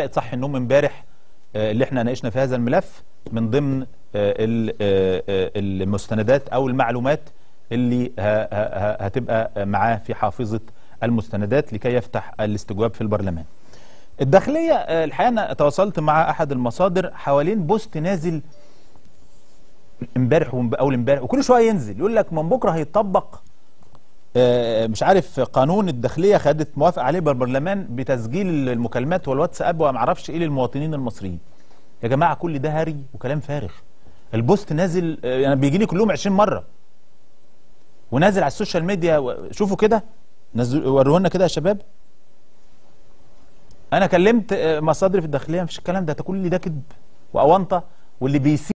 بدأت صح النوم امبارح آه، اللي احنا ناقشنا في هذا الملف من ضمن آه، آه، المستندات او المعلومات اللي هتبقى معاه في حافظة المستندات لكي يفتح الاستجواب في البرلمان الداخلية الحقيقة أنا تواصلت مع أحد المصادر حوالين بوست نازل امبارح وأول امبارح وكل شوية ينزل يقول لك من بكرة هيطبق آه، مش عارف قانون الداخليه خدت موافقه عليه بالبرلمان بتسجيل المكالمات والواتساب وما اعرفش ايه للمواطنين المصريين يا جماعه كل ده هري وكلام فارغ البوست نازل انا آه، يعني بيجي كلهم 20 مره ونازل على السوشيال ميديا شوفوا كده وروه لنا كده يا شباب انا كلمت آه، مصادري في الداخليه مفيش الكلام ده كل ده كذب واونطه واللي بيسيء